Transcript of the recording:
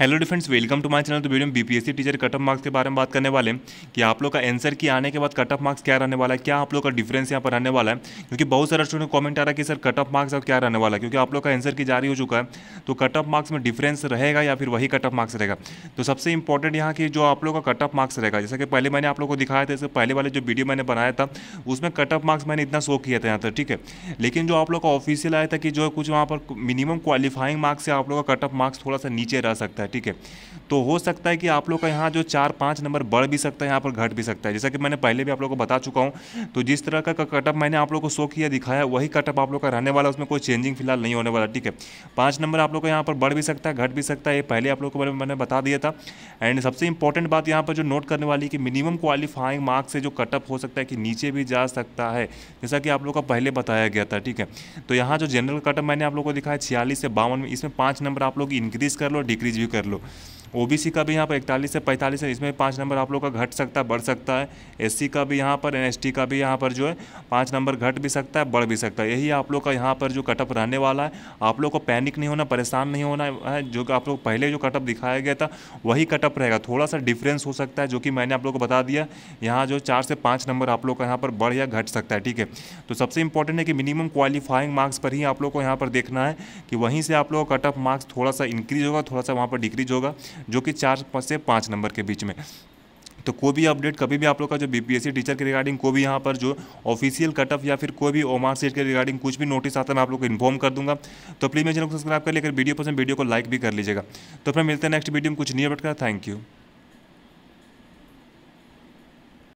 hello dear friends welcome to my channel तो video में BPSC teacher cut off marks के बारे में बात करने वाले हैं कि आप लोग का आंसर की आने के बाद कट ऑफ मार्क्स क्या रहने वाला है क्या आप लोग का डिफरेंस यहाँ पर रहने वाला है क्योंकि बहुत सारे स्टूडेंट कमेंट आ रहा है कि सर कट ऑफ मार्क्स अब क्या रहने वाला है क्योंकि आप लोग का आंसर की जारी हो चुका है तो कट ऑफ मार्क्स में डिफरेंस रहेगा या फिर वही कट ऑफ मार्क्स रहेगा तो सबसे इंपॉर्टेंट यहाँ की जो आप लोग का कट ऑफ मार्क्स रहेगा जैसा कि पहले मैंने आप लोग को दिखाया था इससे पहले वाले जो वीडियो मैंने बनाया था उसमें कट ऑफ मार्क्स मैंने इतना शो किया था यहाँ तक ठीक है लेकिन जो आप लोग का ऑफिशियल आया था कि जो कुछ वहाँ पर मिनिमम क्वालिफाइंग मार्क्स है आप लोग का कट ऑफ मार्क्स थोड़ा सा नीचे रह सकता है है ठीक है तो हो सकता है कि आप लोग का यहाँ जो चार पाँच नंबर बढ़ भी सकता है यहाँ पर घट भी सकता है जैसा कि मैंने पहले भी आप लोग को बता चुका हूँ तो जिस तरह का कटअप मैंने आप लोग को शो किया दिखाया वही कटअप आप लोग का रहने वाला उसमें कोई चेंजिंग फिलहाल नहीं होने वाला ठीक है पाँच नंबर आप लोग का यहाँ पर बढ़ भी सकता है घट भी सकता है ये पहले आप लोग को मैंने बता दिया था एंड सबसे इंपॉर्टेंट बात यहाँ पर जो नोट करने वाली कि मिनिमम क्वालिफाइंग मार्क्स से जो कटअप हो सकता है कि नीचे भी जा सकता है जैसा कि आप लोग का पहले बताया गया था ठीक है तो यहाँ जो जनरल कटअप मैंने आप लोग को दिखाया छियालीस से बावन में इसमें पाँच नंबर आप लोग इंक्रीज़ कर लो डिक्रीज भी कर hacerlo ओबीसी का भी यहाँ पर इकतालीस से पैंतालीस है इसमें पाँच नंबर आप लोग का घट सकता है बढ़ सकता है एससी का भी यहाँ पर एनएसटी का भी यहाँ पर जो है पाँच नंबर घट भी सकता है बढ़ भी सकता है यही आप लोग का यहाँ पर जो कटअप रहने वाला है आप लोग को पैनिक नहीं होना परेशान नहीं होना है जो कि आप लोग पहले जो कटअप दिखाया गया था वही कटअप रहेगा थोड़ा सा डिफरेंस हो सकता है जो कि मैंने आप लोग को बता दिया यहाँ जो चार से पाँच नंबर आप लोग का यहाँ पर बढ़ या घट सकता है ठीक है तो सबसे इंपॉर्टेंट है कि मिनिमम क्वालिफाइंग मार्क्स पर ही आप लोग को यहाँ पर देखना है कि वहीं से आप लोग का कटअप मार्क्स थोड़ा सा इंक्रीज होगा थोड़ा सा वहाँ पर डिक्रीज होगा जो कि चार से पाँच नंबर के बीच में तो कोई भी अपडेट कभी भी आप लोग का जो बीपीएससी टीचर के रिगार्डिंग कोई भी यहाँ पर जो ऑफिशियल कटअप या फिर कोई भी ओमार सीट के रिगार्डिंग कुछ भी नोटिस आता है मैं आप लोग को इन्फॉर्म कर दूंगा तो प्लीज़ मेरे चैनल को सब्सक्राइब कर लेकर वीडियो पसंद वीडियो को लाइक भी कर लीजिएगा तो फिर मिलते हैं नेक्स्ट वीडियो में कुछ नहीं अपडेट का थैंक यू